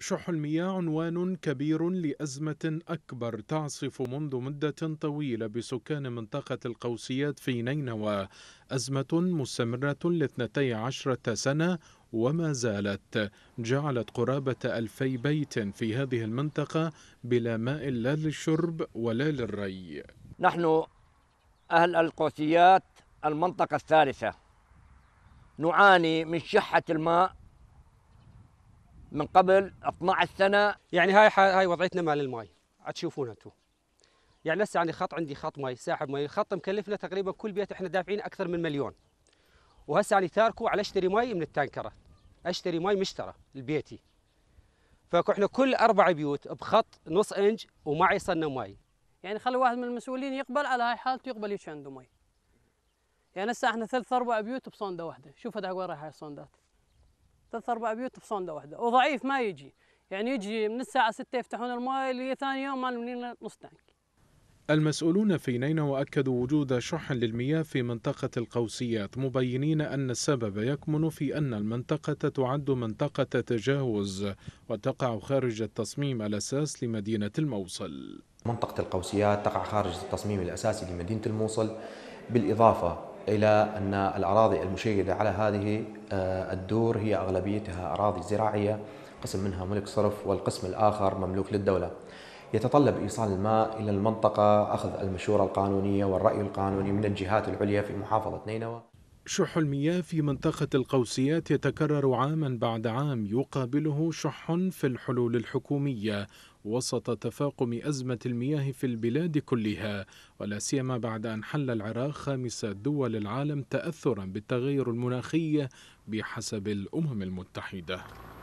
شح المياه عنوان كبير لأزمة أكبر تعصف منذ مدة طويلة بسكان منطقة القوسيات في نينوى أزمة مستمرة لاثنتي عشرة سنة وما زالت جعلت قرابة ألفي بيت في هذه المنطقة بلا ماء لا للشرب ولا للري نحن أهل القوسيات المنطقة الثالثة نعاني من شحة الماء من قبل 12 سنه يعني هاي هاي وضعيتنا مال الماي تشوفونها انتم يعني هسه عندي خط عندي خط مي ساحب مي الخط مكلفنا تقريبا كل بيت احنا دافعين اكثر من مليون وهسه يعني تاركه على اشتري مي من التانكره اشتري مي مشترى لبيتي فاحنا كل اربع بيوت بخط نص انج ومعي صنة مي يعني خلي واحد من المسؤولين يقبل على هاي حالته يقبل يش عنده مي يعني هسه احنا ثلاث اربع بيوت بصنده واحده شوف هذا وين رايح هاي الصندات ثلاث اربع بيوت في صنده واحده وضعيف ما يجي يعني يجي من الساعه 6 يفتحون المويه لثاني يوم ما نملين نص تانك المسؤولون في نينوى أكدوا وجود شح للمياه في منطقة القوسيات مبينين أن السبب يكمن في أن المنطقة تعد منطقة تجاوز وتقع خارج التصميم الأساس لمدينة الموصل منطقة القوسيات تقع خارج التصميم الأساسي لمدينة الموصل بالإضافة إلى أن الأراضي المشيدة على هذه آه، الدور هي أغلبيتها أراضي زراعية قسم منها ملك صرف والقسم الآخر مملوك للدولة يتطلب إيصال الماء إلى المنطقة أخذ المشورة القانونية والرأي القانوني من الجهات العليا في محافظة نينوى شح المياه في منطقة القوسيات يتكرر عاما بعد عام يقابله شح في الحلول الحكومية وسط تفاقم أزمة المياه في البلاد كلها ولا سيما بعد أن حل العراق خامس دول العالم تأثرا بالتغير المناخي بحسب الأمم المتحدة